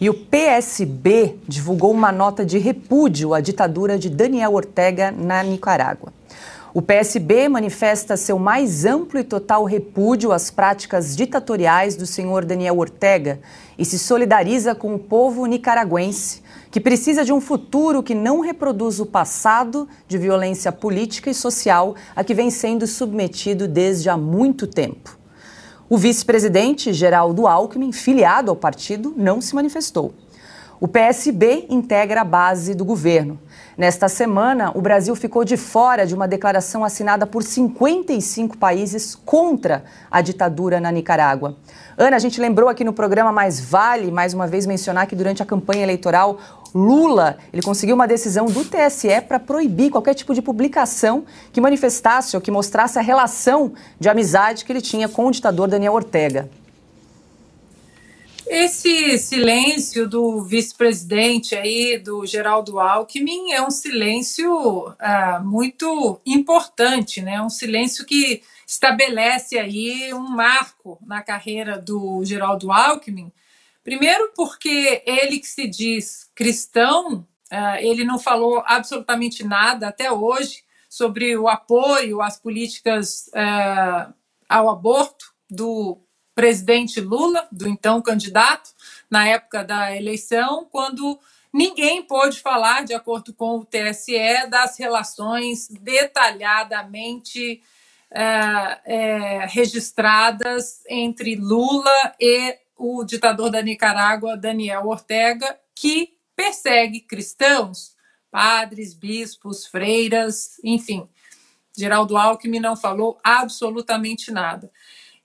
E o PSB divulgou uma nota de repúdio à ditadura de Daniel Ortega na Nicarágua. O PSB manifesta seu mais amplo e total repúdio às práticas ditatoriais do senhor Daniel Ortega e se solidariza com o povo nicaragüense, que precisa de um futuro que não reproduza o passado de violência política e social a que vem sendo submetido desde há muito tempo. O vice-presidente Geraldo Alckmin, filiado ao partido, não se manifestou. O PSB integra a base do governo. Nesta semana, o Brasil ficou de fora de uma declaração assinada por 55 países contra a ditadura na Nicarágua. Ana, a gente lembrou aqui no programa, mas vale mais uma vez mencionar que durante a campanha eleitoral Lula, ele conseguiu uma decisão do TSE para proibir qualquer tipo de publicação que manifestasse ou que mostrasse a relação de amizade que ele tinha com o ditador Daniel Ortega. Esse silêncio do vice-presidente aí, do Geraldo Alckmin, é um silêncio ah, muito importante, né? Um silêncio que estabelece aí um marco na carreira do Geraldo Alckmin, Primeiro, porque ele que se diz cristão, é, ele não falou absolutamente nada até hoje sobre o apoio às políticas é, ao aborto do presidente Lula, do então candidato, na época da eleição, quando ninguém pôde falar, de acordo com o TSE, das relações detalhadamente é, é, registradas entre Lula e o ditador da Nicarágua, Daniel Ortega, que persegue cristãos, padres, bispos, freiras, enfim. Geraldo Alckmin não falou absolutamente nada.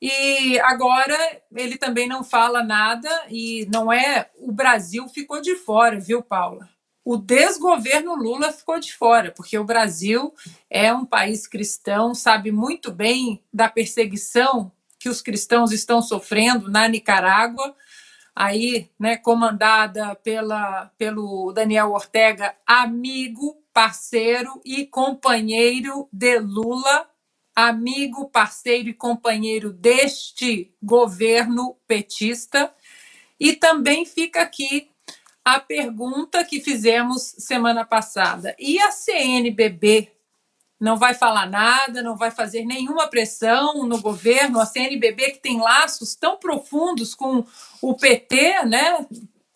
E agora ele também não fala nada e não é o Brasil ficou de fora, viu, Paula? O desgoverno Lula ficou de fora, porque o Brasil é um país cristão, sabe muito bem da perseguição que os cristãos estão sofrendo na Nicarágua, aí, né, comandada pela, pelo Daniel Ortega, amigo, parceiro e companheiro de Lula, amigo, parceiro e companheiro deste governo petista. E também fica aqui a pergunta que fizemos semana passada. E a CNBB não vai falar nada, não vai fazer nenhuma pressão no governo, a CNBB que tem laços tão profundos com o PT, né?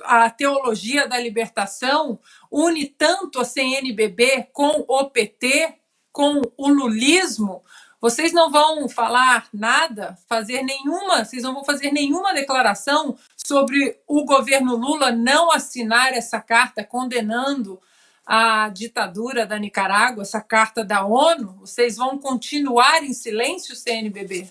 A teologia da libertação une tanto a CNBB com o PT, com o lulismo. Vocês não vão falar nada, fazer nenhuma, vocês não vão fazer nenhuma declaração sobre o governo Lula não assinar essa carta condenando a ditadura da Nicarágua, essa carta da ONU? Vocês vão continuar em silêncio, CNBB?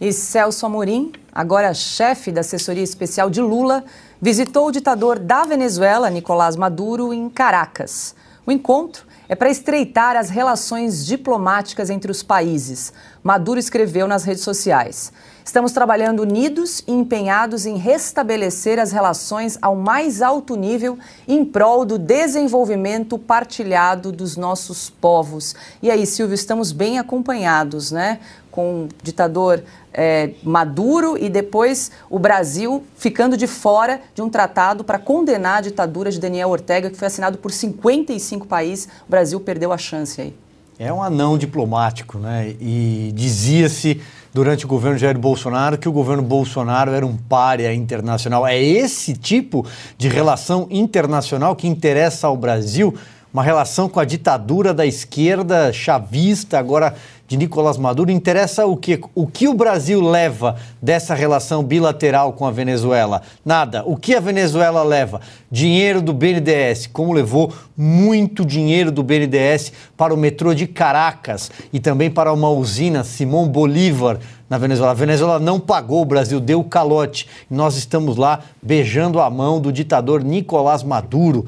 E Celso Amorim, agora chefe da assessoria especial de Lula, visitou o ditador da Venezuela, Nicolás Maduro, em Caracas. O encontro é para estreitar as relações diplomáticas entre os países. Maduro escreveu nas redes sociais. Estamos trabalhando unidos e empenhados em restabelecer as relações ao mais alto nível em prol do desenvolvimento partilhado dos nossos povos. E aí, Silvio, estamos bem acompanhados, né? Com o ditador é, Maduro e depois o Brasil ficando de fora de um tratado para condenar a ditadura de Daniel Ortega, que foi assinado por 55 países. O Brasil perdeu a chance aí. É um anão diplomático, né? E dizia-se durante o governo Jair Bolsonaro que o governo Bolsonaro era um párea internacional. É esse tipo de relação internacional que interessa ao Brasil? uma relação com a ditadura da esquerda chavista, agora de Nicolás Maduro. Interessa o que? O que o Brasil leva dessa relação bilateral com a Venezuela? Nada. O que a Venezuela leva? Dinheiro do BNDES, como levou muito dinheiro do BNDES para o metrô de Caracas e também para uma usina Simão Bolívar na Venezuela. A Venezuela não pagou, o Brasil deu calote. Nós estamos lá beijando a mão do ditador Nicolás Maduro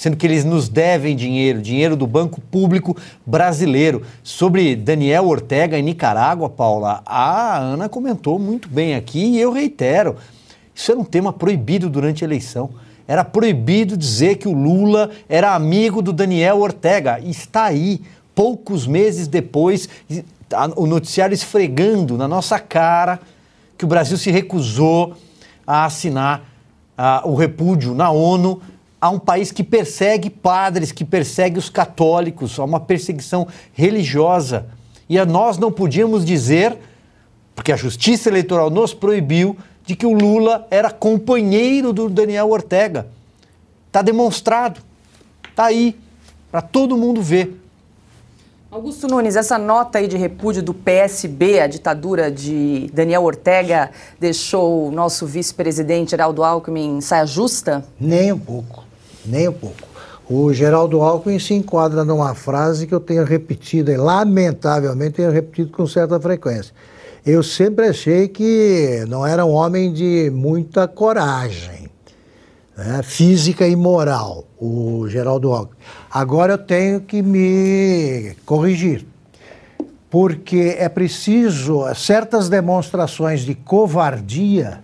sendo que eles nos devem dinheiro, dinheiro do Banco Público Brasileiro. Sobre Daniel Ortega em Nicarágua, Paula, a Ana comentou muito bem aqui e eu reitero: isso era um tema proibido durante a eleição. Era proibido dizer que o Lula era amigo do Daniel Ortega. Está aí, poucos meses depois, tá o noticiário esfregando na nossa cara que o Brasil se recusou a assinar uh, o repúdio na ONU a um país que persegue padres, que persegue os católicos, a uma perseguição religiosa. E a nós não podíamos dizer, porque a justiça eleitoral nos proibiu, de que o Lula era companheiro do Daniel Ortega. Está demonstrado, está aí, para todo mundo ver. Augusto Nunes, essa nota aí de repúdio do PSB à ditadura de Daniel Ortega deixou o nosso vice-presidente Geraldo Alckmin saia justa? Nem um pouco nem um pouco. O Geraldo Alckmin se enquadra numa frase que eu tenho repetido, e lamentavelmente tenho repetido com certa frequência. Eu sempre achei que não era um homem de muita coragem, né? física e moral, o Geraldo Alckmin. Agora eu tenho que me corrigir, porque é preciso, certas demonstrações de covardia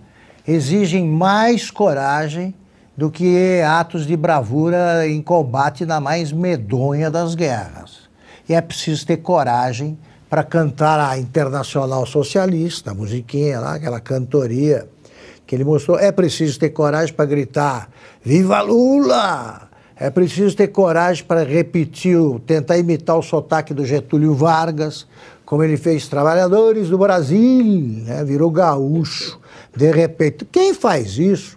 exigem mais coragem do que atos de bravura em combate na mais medonha das guerras. E é preciso ter coragem para cantar a Internacional Socialista, a musiquinha lá, aquela cantoria que ele mostrou. É preciso ter coragem para gritar: Viva Lula! É preciso ter coragem para repetir, tentar imitar o sotaque do Getúlio Vargas, como ele fez Trabalhadores do Brasil, né? virou gaúcho. De repente, quem faz isso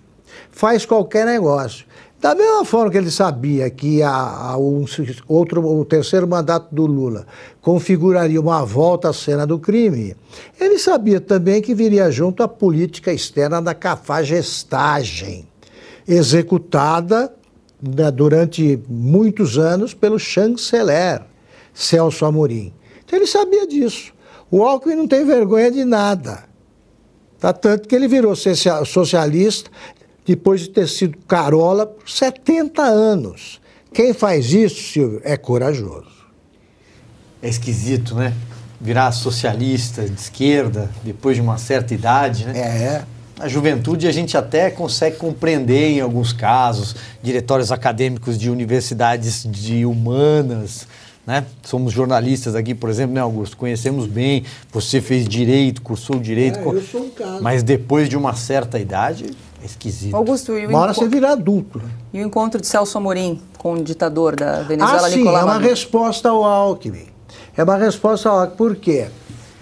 faz qualquer negócio. Da mesma forma que ele sabia que a, a um, outro, o terceiro mandato do Lula configuraria uma volta à cena do crime, ele sabia também que viria junto a política externa da cafagestagem, executada né, durante muitos anos pelo chanceler Celso Amorim. Então ele sabia disso. O Alckmin não tem vergonha de nada. Tá? Tanto que ele virou socialista depois de ter sido carola por 70 anos. Quem faz isso, Silvio, é corajoso. É esquisito, né? Virar socialista de esquerda depois de uma certa idade, né? É. A juventude a gente até consegue compreender em alguns casos, diretórios acadêmicos de universidades de humanas, né? Somos jornalistas aqui, por exemplo, né, Augusto? Conhecemos bem, você fez direito, cursou direito. É, eu sou um Mas depois de uma certa idade, é esquisito. Augusto, e o Uma hora você virar adulto. Né? E o encontro de Celso Amorim com o ditador da Venezuela, ah, sim, é uma Maduro. resposta ao Alckmin. É uma resposta ao Alckmin. Por quê?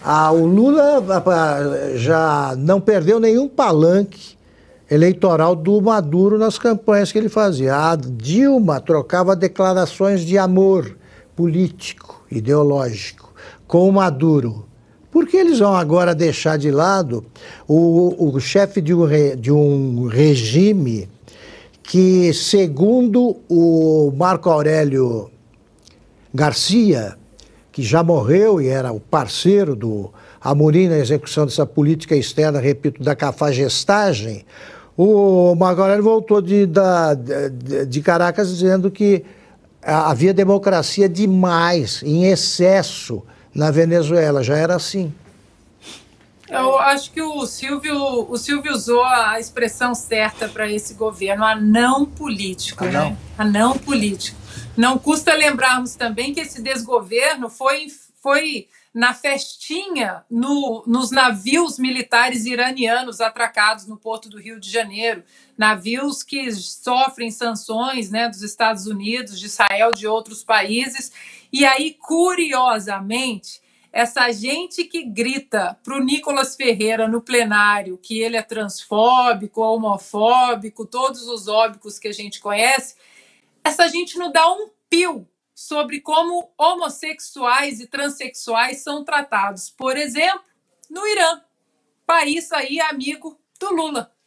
Ah, o Lula ah, já não perdeu nenhum palanque eleitoral do Maduro nas campanhas que ele fazia. A Dilma trocava declarações de amor político, ideológico, com o Maduro. Por que eles vão agora deixar de lado o, o chefe de um, re, de um regime que, segundo o Marco Aurélio Garcia, que já morreu e era o parceiro do Amorim na execução dessa política externa, repito, da cafagestagem, o Marco Aurélio voltou de, da, de, de Caracas dizendo que é, havia democracia demais, em excesso, na Venezuela. Já era assim. Eu acho que o Silvio, o Silvio usou a expressão certa para esse governo, a não política. não. Né? A não política. Não custa lembrarmos também que esse desgoverno foi, foi na festinha no, nos navios militares iranianos atracados no porto do Rio de Janeiro, navios que sofrem sanções né, dos Estados Unidos, de Israel, de outros países. E aí, curiosamente, essa gente que grita para o Nicolas Ferreira no plenário que ele é transfóbico, homofóbico, todos os óbicos que a gente conhece, essa gente não dá um pio sobre como homossexuais e transexuais são tratados, por exemplo, no Irã, país aí amigo do Lula.